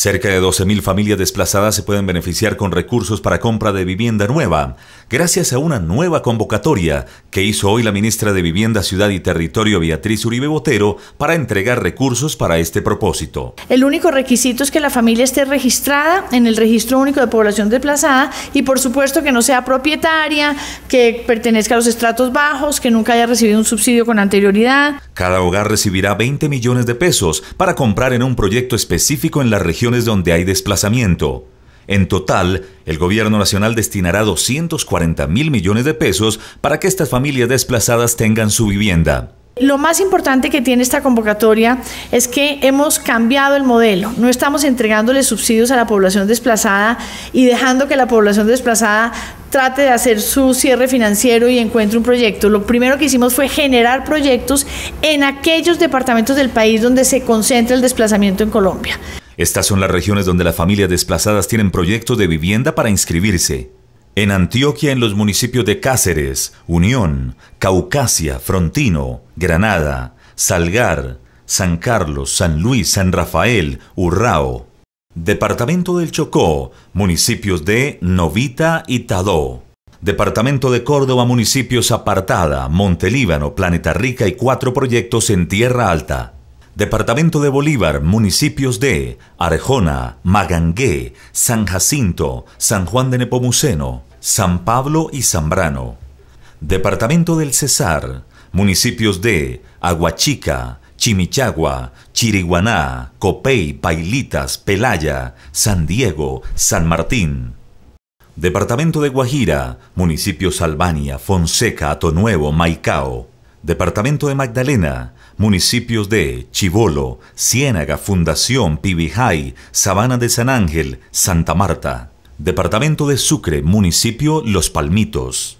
Cerca de 12.000 familias desplazadas se pueden beneficiar con recursos para compra de vivienda nueva gracias a una nueva convocatoria que hizo hoy la ministra de Vivienda, Ciudad y Territorio Beatriz Uribe Botero para entregar recursos para este propósito. El único requisito es que la familia esté registrada en el Registro Único de Población Desplazada y por supuesto que no sea propietaria, que pertenezca a los estratos bajos, que nunca haya recibido un subsidio con anterioridad. Cada hogar recibirá 20 millones de pesos para comprar en un proyecto específico en las regiones donde hay desplazamiento. En total, el Gobierno Nacional destinará 240 mil millones de pesos para que estas familias desplazadas tengan su vivienda. Lo más importante que tiene esta convocatoria es que hemos cambiado el modelo. No estamos entregándole subsidios a la población desplazada y dejando que la población desplazada trate de hacer su cierre financiero y encuentre un proyecto. Lo primero que hicimos fue generar proyectos en aquellos departamentos del país donde se concentra el desplazamiento en Colombia. Estas son las regiones donde las familias desplazadas tienen proyectos de vivienda para inscribirse. En Antioquia, en los municipios de Cáceres, Unión, Caucasia, Frontino, Granada, Salgar, San Carlos, San Luis, San Rafael, Urrao. Departamento del Chocó, municipios de Novita y Tadó. Departamento de Córdoba, municipios Apartada, Montelíbano, Planeta Rica y cuatro proyectos en Tierra Alta. Departamento de Bolívar, municipios de Arejona, Magangué, San Jacinto, San Juan de Nepomuceno, San Pablo y Zambrano. Departamento del Cesar, municipios de Aguachica, Chimichagua, Chiriguaná, Copey, Pailitas, Pelaya, San Diego, San Martín. Departamento de Guajira, municipios Albania, Fonseca, Atonuevo, Maicao. Departamento de Magdalena, municipios de Chivolo, Ciénaga, Fundación, Pibijay, Sabana de San Ángel, Santa Marta. Departamento de Sucre, municipio Los Palmitos.